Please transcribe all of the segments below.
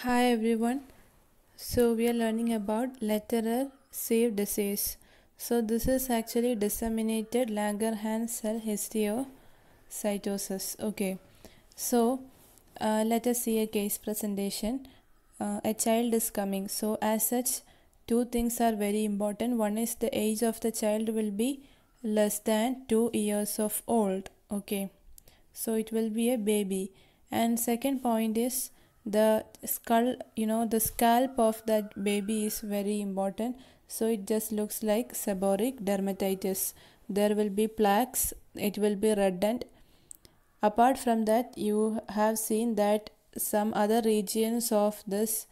Hi everyone. So we are learning about letterer save disease. So this is actually disseminated Langerhans cell histiocytosis. Okay. So uh, let us see a case presentation. Uh, a child is coming. So as such, two things are very important. One is the age of the child will be less than two years of old. Okay. So it will be a baby. And second point is the skull you know the scalp of that baby is very important so it just looks like seborrheic dermatitis there will be plaques it will be reddened apart from that you have seen that some other regions of this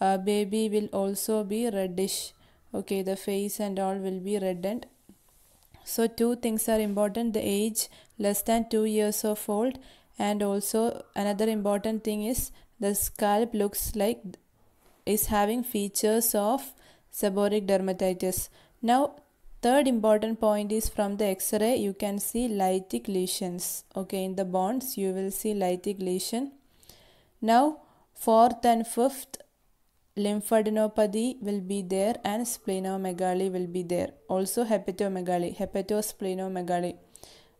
uh, baby will also be reddish okay the face and all will be reddened so two things are important the age less than 2 years of old and also another important thing is the scalp looks like is having features of seborrheic dermatitis. Now third important point is from the x-ray you can see lytic lesions. Okay in the bones you will see lytic lesion. Now fourth and fifth lymphadenopathy will be there and splenomegaly will be there. Also hepatomegaly, hepatosplenomegaly.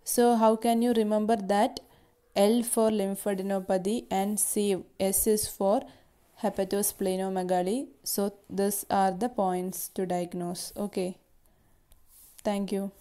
So how can you remember that? L for lymphadenopathy and C S is for hepatosplenomegaly. So these are the points to diagnose. Okay. Thank you.